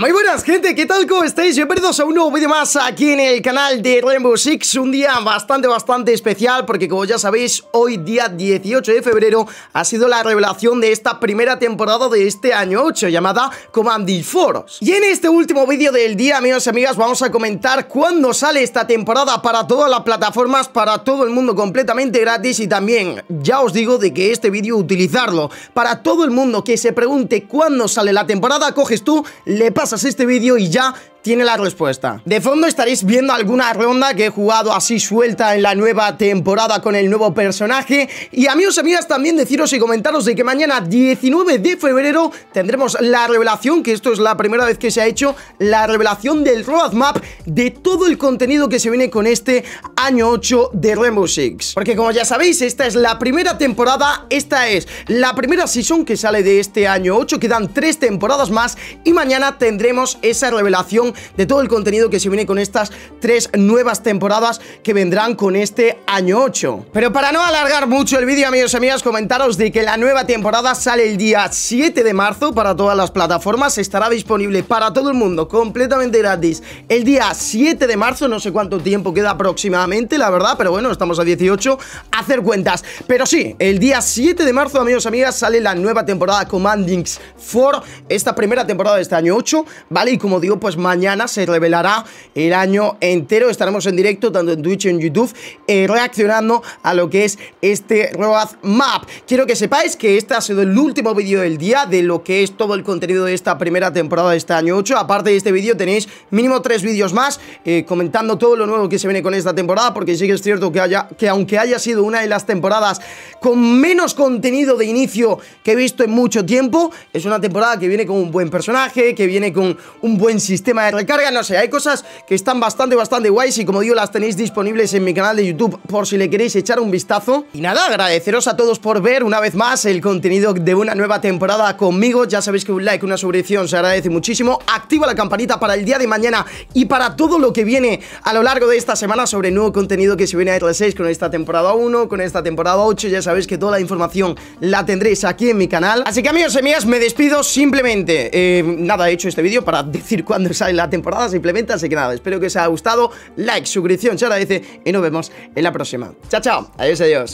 Muy buenas gente, ¿qué tal? ¿Cómo estáis? Bienvenidos a un nuevo vídeo más aquí en el canal de Rainbow Six Un día bastante, bastante especial porque como ya sabéis, hoy día 18 de febrero Ha sido la revelación de esta primera temporada de este año 8 llamada Command Force Y en este último vídeo del día, amigos y amigas, vamos a comentar cuándo sale esta temporada Para todas las plataformas, para todo el mundo completamente gratis Y también, ya os digo de que este vídeo utilizarlo Para todo el mundo que se pregunte cuándo sale la temporada, coges tú, le pasas este vídeo y ya tiene la respuesta. De fondo estaréis viendo alguna ronda que he jugado así suelta en la nueva temporada con el nuevo personaje. Y amigos y amigas, también deciros y comentaros de que mañana 19 de febrero tendremos la revelación, que esto es la primera vez que se ha hecho, la revelación del roadmap de todo el contenido que se viene con este año 8 de Rainbow Six. Porque como ya sabéis, esta es la primera temporada, esta es la primera season que sale de este año 8, quedan tres temporadas más y mañana tendremos tendremos esa revelación de todo el contenido que se viene con estas tres nuevas temporadas que vendrán con este año 8. Pero para no alargar mucho el vídeo, amigos y amigas, comentaros de que la nueva temporada sale el día 7 de marzo para todas las plataformas, estará disponible para todo el mundo completamente gratis el día 7 de marzo, no sé cuánto tiempo queda aproximadamente, la verdad, pero bueno, estamos a 18, hacer cuentas. Pero sí, el día 7 de marzo, amigos y amigas, sale la nueva temporada Commandings 4, esta primera temporada de este año 8, ¿vale? Y como digo, pues mañana se revelará el año entero. Estaremos en directo, tanto en Twitch y en YouTube, eh, reaccionando a lo que es este ROADMAP Map. Quiero que sepáis que este ha sido el último vídeo del día de lo que es todo el contenido de esta primera temporada de este año 8. Aparte de este vídeo, tenéis mínimo tres vídeos más eh, comentando todo lo nuevo que se viene con esta temporada, porque sí que es cierto que, que aunque haya sido una de las temporadas con menos contenido de inicio que he visto en mucho tiempo. Es una temporada que viene con un buen personaje, que viene con un buen sistema de recarga, no sé, hay cosas que están bastante, bastante guays y como digo, las tenéis disponibles en mi canal de YouTube por si le queréis echar un vistazo. Y nada, agradeceros a todos por ver una vez más el contenido de una nueva temporada conmigo. Ya sabéis que un like, una suscripción se agradece muchísimo. Activa la campanita para el día de mañana y para todo lo que viene a lo largo de esta semana sobre nuevo contenido que se viene a e R6 con esta temporada 1, con esta temporada 8, ya sabéis sabéis que toda la información la tendréis aquí en mi canal Así que amigos y amigas, me despido simplemente eh, Nada, he hecho este vídeo para decir cuándo sale la temporada simplemente Así que nada, espero que os haya gustado Like, suscripción, se agradece Y nos vemos en la próxima Chao, chao, adiós, adiós